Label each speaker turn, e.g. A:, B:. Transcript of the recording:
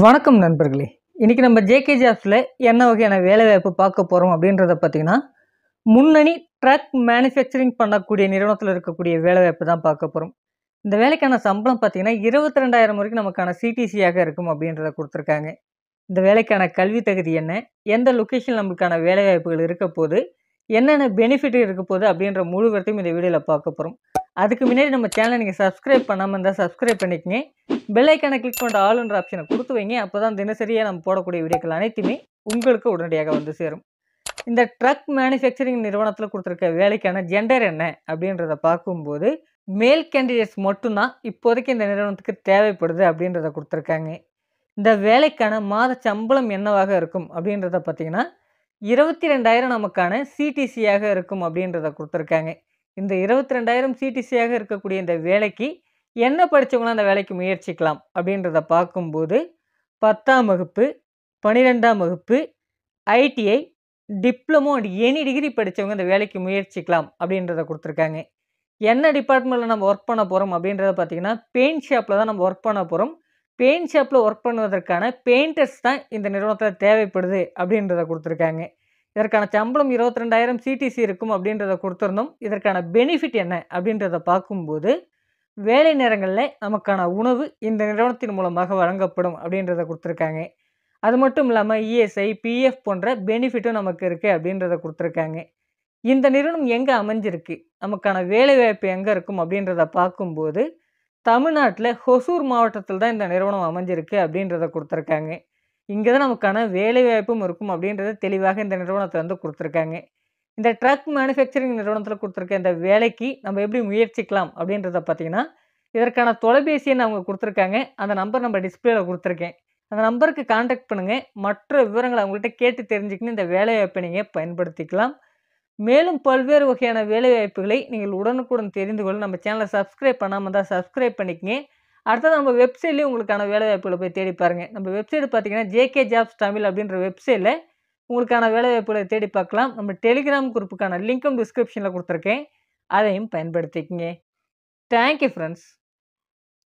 A: வணக்கம் நண்பர்களே இன்றைக்கி நம்ம ஜேகே ஜாப்ஸில் என்ன வகையான வேலைவாய்ப்பு பார்க்க போகிறோம் அப்படின்றத பார்த்திங்கன்னா முன்னணி ட்ரக் மேனுஃபேக்சரிங் பண்ணக்கூடிய நிறுவனத்தில் இருக்கக்கூடிய வேலைவாய்ப்பு தான் பார்க்க போகிறோம் இந்த வேலைக்கான சம்பளம் பார்த்திங்கன்னா இருபத்தி ரெண்டாயிரம் வரைக்கும் நமக்கான சிடிசியாக இருக்கும் அப்படின்றத கொடுத்துருக்காங்க இந்த வேலைக்கான கல்வி தகுதி என்ன எந்த லொக்கேஷன் நம்மளுக்கான வேலைவாய்ப்புகள் இருக்க போது என்னென்ன பெனிஃபிட் இருக்க போது அப்படின்ற முழுவதையும் இந்த வீடியோவில் பார்க்க போகிறோம் அதுக்கு முன்னாடி நம்ம சேனலை நீங்கள் சப்ஸ்கிரைப் பண்ணாமல் இருந்தால் சப்ஸ்கிரைப் பண்ணிக்கங்க பெல்லைக்கான கிளிக் பண்ணுற ஆளுன்ற ஆப்ஷனை கொடுத்து வைங்க அப்போ தான் தினசரியாக நம்ம போடக்கூடிய வீடியோக்கள் அனைத்துமே உங்களுக்கு உடனடியாக வந்து சேரும் இந்த ட்ரக் மேனுஃபேக்சரிங் நிறுவனத்தில் கொடுத்துருக்க வேலைக்கான ஜெண்டர் என்ன அப்படின்றத பார்க்கும்போது மேல் கேண்டிடேட்ஸ் மட்டும்தான் இப்போதைக்கு இந்த நிறுவனத்துக்கு தேவைப்படுது அப்படின்றத கொடுத்துருக்காங்க இந்த வேலைக்கான மாத சம்பளம் என்னவாக இருக்கும் அப்படின்றத பார்த்தீங்கன்னா இருபத்தி ரெண்டாயிரம் நமக்கான சிடிசியாக இருக்கும் அப்படின்றத கொடுத்துருக்காங்க இந்த இருபத்தி ரெண்டாயிரம் சிடிசியாக இருக்கக்கூடிய இந்த வேலைக்கு என்ன படித்தவங்களும் அந்த வேலைக்கு முயற்சிக்கலாம் அப்படின்றத பார்க்கும்போது பத்தாம் வகுப்பு பன்னிரெண்டாம் வகுப்பு ITI diploma and any degree படித்தவங்க அந்த வேலைக்கு முயற்சிக்கலாம் அப்படின்றத கொடுத்துருக்காங்க என்ன டிபார்ட்மெண்ட்டில் நம்ம ஒர்க் பண்ண போகிறோம் அப்படின்றத பார்த்திங்கன்னா பெயிண்ட் ஷாப்பில் தான் நம்ம ஒர்க் பண்ண போகிறோம் பெயிண்ட் ஷாப்பில் ஒர்க் பண்ணுவதற்கான பெயிண்டர்ஸ் தான் இந்த நிறுவனத்தில் தேவைப்படுது அப்படின்றத கொடுத்துருக்காங்க இதற்கான சம்பளம் இருபத்தி ரெண்டாயிரம் சிடிசி இருக்கும் அப்படின்றத கொடுத்துருந்தோம் இதற்கான பெனிஃபிட் என்ன அப்படின்றத பார்க்கும்போது வேலை நேரங்களில் நமக்கான உணவு இந்த நிறுவனத்தின் மூலமாக வழங்கப்படும் அப்படின்றத கொடுத்துருக்காங்க அது மட்டும் இல்லாமல் இஎஸ்ஐ பிஎஃப் போன்ற பெனிஃபிட்டும் நமக்கு இருக்குது அப்படின்றத கொடுத்துருக்காங்க இந்த நிறுவனம் எங்கே அமைஞ்சிருக்கு நமக்கான வேலைவாய்ப்பு எங்கே இருக்கும் அப்படின்றத பார்க்கும்போது தமிழ்நாட்டில் ஹொசூர் மாவட்டத்தில் தான் இந்த நிறுவனம் அமைஞ்சிருக்கு அப்படின்றத கொடுத்துருக்காங்க இங்கே தான் நமக்கான வேலைவாய்ப்பும் இருக்கும் அப்படின்றத தெளிவாக இந்த நிறுவனத்தை வந்து கொடுத்துருக்காங்க இந்த ட்ரக் மேனுஃபேக்சரிங் நிறுவனத்தில் கொடுத்துருக்க இந்த வேலைக்கு நம்ம எப்படி முயற்சிக்கலாம் அப்படின்றத பார்த்தீங்கன்னா இதற்கான தொலைபேசியை அவங்க கொடுத்துருக்காங்க அந்த நம்பர் நம்ம டிஸ்பிளேல கொடுத்துருக்கேன் அந்த நம்பருக்கு காண்டாக்ட் பண்ணுங்கள் மற்ற விவரங்களை அவங்கள்ட்ட கேட்டு தெரிஞ்சுக்கின்னு இந்த வேலைவாய்ப்பை நீங்கள் பயன்படுத்திக்கலாம் மேலும் பல்வேறு வகையான வேலைவாய்ப்புகளை நீங்கள் உடனுக்குடன் தெரிந்து கொள்ள நம்ம சேனலை சப்ஸ்கிரைப் பண்ணாமல் தான் சப்ஸ்கிரைப் பண்ணிக்கங்க அடுத்தது நம்ம வெப்சைட்லேயும் உங்களுக்கான வேலைவாய்ப்புகளை போய் தேடி பாருங்கள் நம்ம வெப்சைட் பார்த்தீங்கன்னா ஜேகே ஜாப்ஸ் தமிழ் அப்படின்ற வெப்சைட்டில் உங்களுக்கான வேலைவாய்ப்புகளை தேடி பார்க்கலாம் நம்ம டெலிகிராம் குரூப்புக்கான லிங்க்கும் டிஸ்கிரிப்ஷனில் கொடுத்துருக்கேன் அதையும் பயன்படுத்திக்கங்க தேங்க்யூ ஃப்ரெண்ட்ஸ்